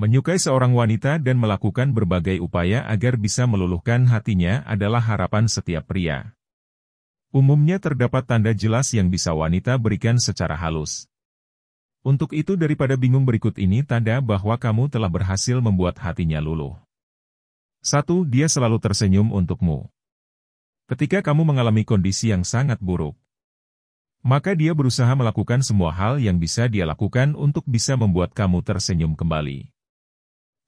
Menyukai seorang wanita dan melakukan berbagai upaya agar bisa meluluhkan hatinya adalah harapan setiap pria. Umumnya terdapat tanda jelas yang bisa wanita berikan secara halus. Untuk itu daripada bingung berikut ini tanda bahwa kamu telah berhasil membuat hatinya luluh. Satu, Dia selalu tersenyum untukmu. Ketika kamu mengalami kondisi yang sangat buruk, maka dia berusaha melakukan semua hal yang bisa dia lakukan untuk bisa membuat kamu tersenyum kembali.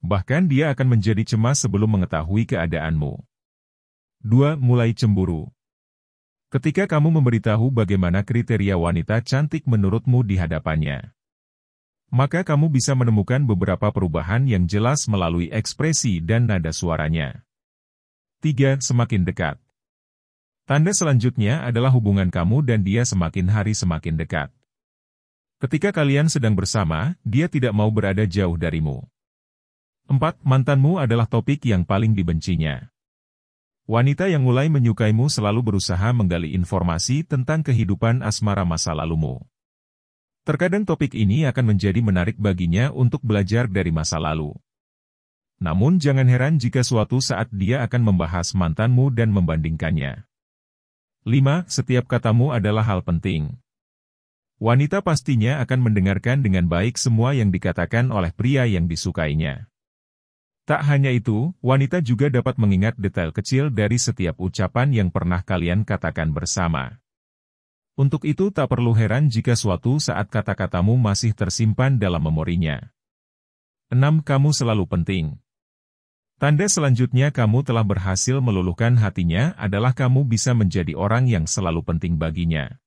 Bahkan dia akan menjadi cemas sebelum mengetahui keadaanmu. 2. Mulai cemburu Ketika kamu memberitahu bagaimana kriteria wanita cantik menurutmu di hadapannya, maka kamu bisa menemukan beberapa perubahan yang jelas melalui ekspresi dan nada suaranya. 3. Semakin dekat Tanda selanjutnya adalah hubungan kamu dan dia semakin hari semakin dekat. Ketika kalian sedang bersama, dia tidak mau berada jauh darimu. 4. Mantanmu adalah topik yang paling dibencinya. Wanita yang mulai menyukaimu selalu berusaha menggali informasi tentang kehidupan asmara masa lalumu. Terkadang topik ini akan menjadi menarik baginya untuk belajar dari masa lalu. Namun jangan heran jika suatu saat dia akan membahas mantanmu dan membandingkannya. 5. Setiap katamu adalah hal penting. Wanita pastinya akan mendengarkan dengan baik semua yang dikatakan oleh pria yang disukainya. Tak hanya itu, wanita juga dapat mengingat detail kecil dari setiap ucapan yang pernah kalian katakan bersama. Untuk itu tak perlu heran jika suatu saat kata-katamu masih tersimpan dalam memorinya. 6. Kamu selalu penting. Tanda selanjutnya kamu telah berhasil meluluhkan hatinya adalah kamu bisa menjadi orang yang selalu penting baginya.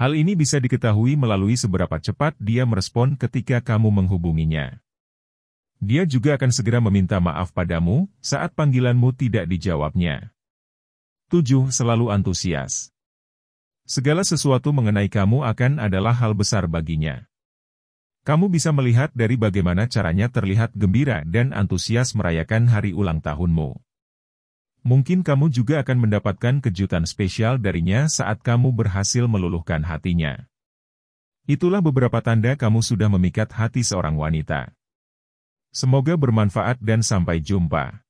Hal ini bisa diketahui melalui seberapa cepat dia merespon ketika kamu menghubunginya. Dia juga akan segera meminta maaf padamu saat panggilanmu tidak dijawabnya. 7. Selalu antusias. Segala sesuatu mengenai kamu akan adalah hal besar baginya. Kamu bisa melihat dari bagaimana caranya terlihat gembira dan antusias merayakan hari ulang tahunmu. Mungkin kamu juga akan mendapatkan kejutan spesial darinya saat kamu berhasil meluluhkan hatinya. Itulah beberapa tanda kamu sudah memikat hati seorang wanita. Semoga bermanfaat dan sampai jumpa.